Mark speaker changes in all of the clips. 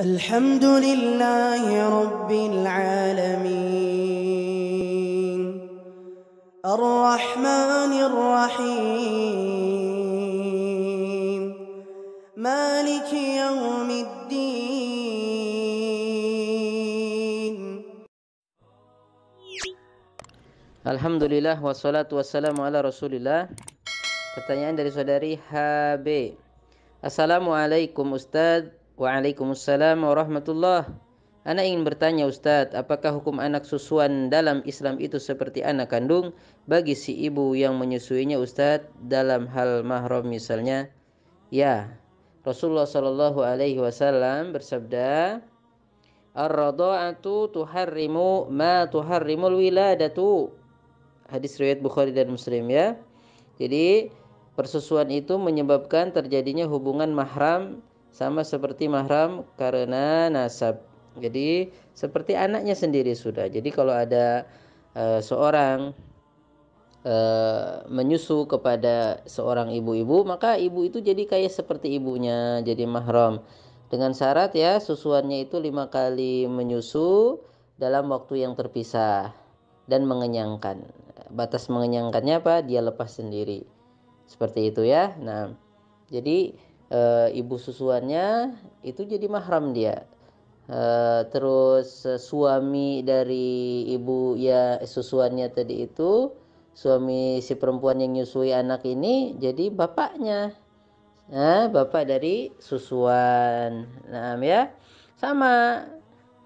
Speaker 1: الحمد لله رب العالمين الرحمن الرحيم مالك يوم الدين الحمد لله والصلاة والسلام على رسول الله pertanyaan dari saudari HB Assalamualaikum Ustadz Waalaikumsalam warahmatullah. Anak ingin bertanya Ustadz, apakah hukum anak susuan dalam Islam itu seperti anak kandung bagi si ibu yang menyusuinya Ustadz dalam hal mahram misalnya? Ya, Rasulullah Shallallahu Alaihi Wasallam bersabda, Ar-radha'atu tuharrimu ma tuharrimul wiladatu. Hadis riwayat Bukhari dan Muslim ya. Jadi persusuan itu menyebabkan terjadinya hubungan mahram sama seperti mahram karena nasab. Jadi seperti anaknya sendiri sudah. Jadi kalau ada uh, seorang uh, menyusu kepada seorang ibu-ibu, maka ibu itu jadi kayak seperti ibunya, jadi mahram. Dengan syarat ya susuannya itu lima kali menyusu dalam waktu yang terpisah dan mengenyangkan. Batas mengenyangkannya apa? Dia lepas sendiri. Seperti itu ya. Nah, jadi e, ibu susuannya itu jadi mahram dia e, terus eh, suami dari ibu ya susuannya tadi itu suami si perempuan yang nyusui anak ini jadi bapaknya nah bapak dari susuan nah ya sama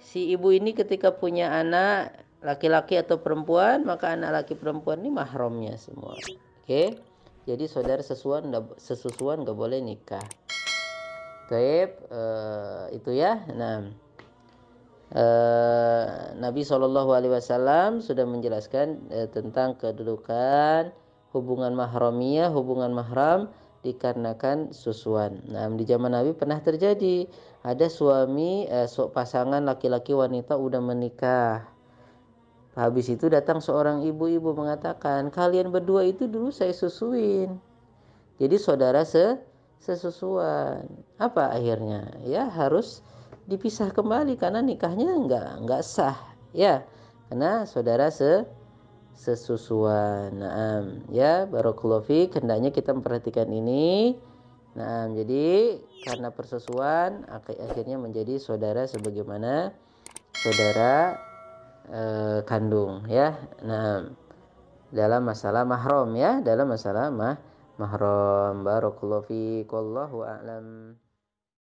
Speaker 1: si ibu ini ketika punya anak laki-laki atau perempuan maka anak laki perempuan ini mahramnya semua oke okay? jadi saudara sesuan sesusuan nggak boleh nikah Taib uh, eh, itu ya nah uh, Nabi Shallallahu Alaihi Wasallam sudah menjelaskan uh, tentang kedudukan hubungan mahramiyah hubungan mahram dikarenakan susuan. Nah, di zaman Nabi pernah terjadi ada suami uh, pasangan laki-laki wanita udah menikah. Habis itu datang seorang ibu-ibu mengatakan, "Kalian berdua itu dulu saya susuin." Jadi saudara se sesusuan. Apa akhirnya? Ya harus dipisah kembali karena nikahnya nggak nggak sah, ya. Karena saudara se sesusuan. Nah, ya barokulofi hendaknya kita memperhatikan ini. Nah, jadi karena persesuan akhirnya menjadi saudara sebagaimana saudara e, kandung ya. Nah, dalam masalah mahram ya, dalam masalah mah mahram barakallahu fiik a'lam.